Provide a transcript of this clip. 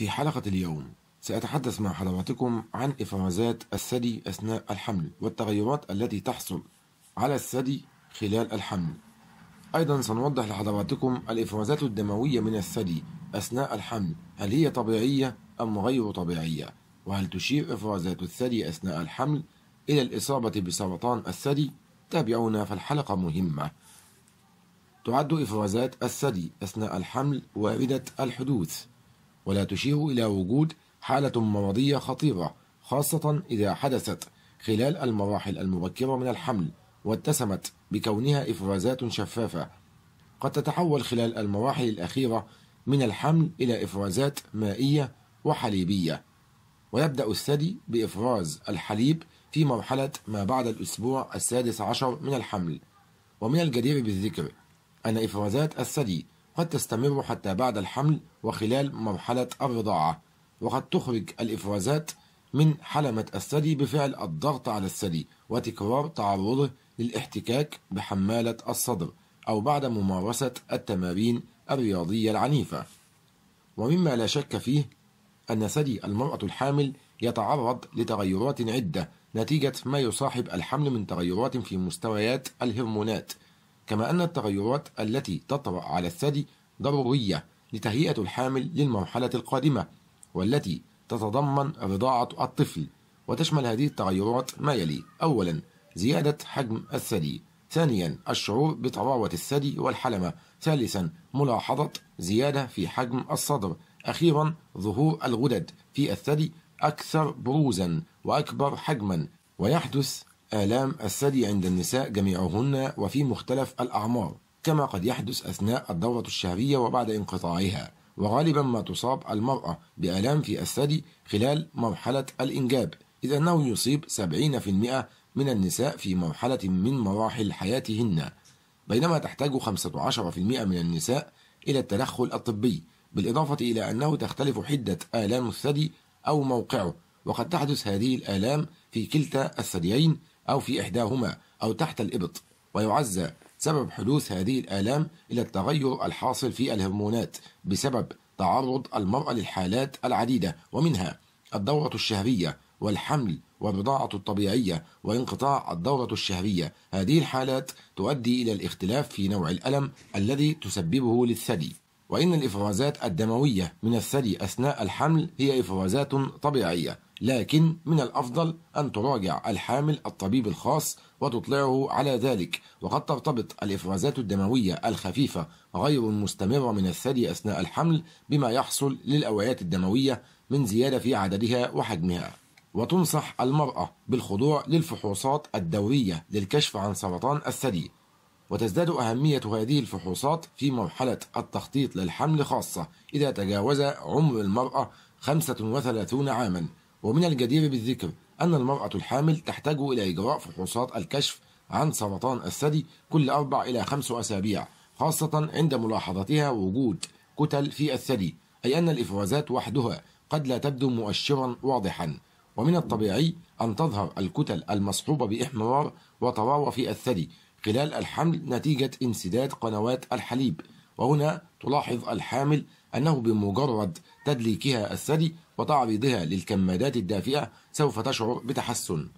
في حلقة اليوم سأتحدث مع حضراتكم عن إفرازات الثدي أثناء الحمل والتغيرات التي تحصل على الثدي خلال الحمل أيضا سنوضح لحضراتكم الإفرازات الدموية من الثدي أثناء الحمل هل هي طبيعية أم غير طبيعية وهل تشير إفرازات الثدي أثناء الحمل إلى الإصابة بسرطان الثدي تابعونا فالحلقة مهمة تعد إفرازات الثدي أثناء الحمل واردة الحدوث ولا تشير إلى وجود حالة مرضية خطيرة خاصة إذا حدثت خلال المراحل المبكرة من الحمل واتسمت بكونها إفرازات شفافة قد تتحول خلال المراحل الأخيرة من الحمل إلى إفرازات مائية وحليبية ويبدأ الثدي بإفراز الحليب في مرحلة ما بعد الأسبوع السادس عشر من الحمل ومن الجدير بالذكر أن إفرازات الثدي قد تستمر حتى بعد الحمل وخلال مرحلة الرضاعة وقد تخرج الإفرازات من حلمة الثدي بفعل الضغط على الثدي وتكرار تعرضه للاحتكاك بحمالة الصدر أو بعد ممارسة التمارين الرياضية العنيفة ومما لا شك فيه أن ثدي المرأة الحامل يتعرض لتغيرات عدة نتيجة ما يصاحب الحمل من تغيرات في مستويات الهرمونات كما أن التغيرات التي تطرأ على الثدي ضرورية لتهيئة الحامل للمرحلة القادمة والتي تتضمن رضاعة الطفل وتشمل هذه التغيرات ما يلي أولا زيادة حجم الثدي ثانيا الشعور بطراوة الثدي والحلمة ثالثا ملاحظة زيادة في حجم الصدر أخيرا ظهور الغدد في الثدي أكثر بروزا وأكبر حجما ويحدث آلام الثدي عند النساء جميعهن وفي مختلف الأعمار كما قد يحدث أثناء الدورة الشهرية وبعد انقطاعها وغالبا ما تصاب المرأة بآلام في الثدي خلال مرحلة الإنجاب إذ أنه يصيب 70% من النساء في مرحلة من مراحل حياتهن بينما تحتاج 15% من النساء إلى التدخل الطبي بالإضافة إلى أنه تختلف حدة آلام الثدي أو موقعه وقد تحدث هذه الآلام في كلتا الثديين أو في إحداهما أو تحت الإبط ويعزى سبب حدوث هذه الآلام إلى التغير الحاصل في الهرمونات بسبب تعرض المرأة للحالات العديدة ومنها الدورة الشهرية والحمل والرضاعة الطبيعية وانقطاع الدورة الشهرية هذه الحالات تؤدي إلى الاختلاف في نوع الألم الذي تسببه للثدي وإن الإفرازات الدموية من الثدي أثناء الحمل هي إفرازات طبيعية لكن من الأفضل أن تراجع الحامل الطبيب الخاص وتطلعه على ذلك وقد ترتبط الإفرازات الدموية الخفيفة غير المستمرة من الثدي أثناء الحمل بما يحصل للأوعية الدموية من زيادة في عددها وحجمها وتنصح المرأة بالخضوع للفحوصات الدورية للكشف عن سرطان الثدي وتزداد أهمية هذه الفحوصات في مرحلة التخطيط للحمل خاصة إذا تجاوز عمر المرأة 35 عاما ومن الجدير بالذكر أن المرأة الحامل تحتاج إلى إجراء فحوصات الكشف عن سرطان الثدي كل أربع إلى خمس أسابيع خاصة عند ملاحظتها وجود كتل في الثدي أي أن الإفرازات وحدها قد لا تبدو مؤشرا واضحا ومن الطبيعي أن تظهر الكتل المصحوبة بإحمرار وطراوة في الثدي خلال الحمل نتيجة انسداد قنوات الحليب وهنا تلاحظ الحامل أنه بمجرد تدليكها الثدي وتعريضها للكمادات الدافئة سوف تشعر بتحسن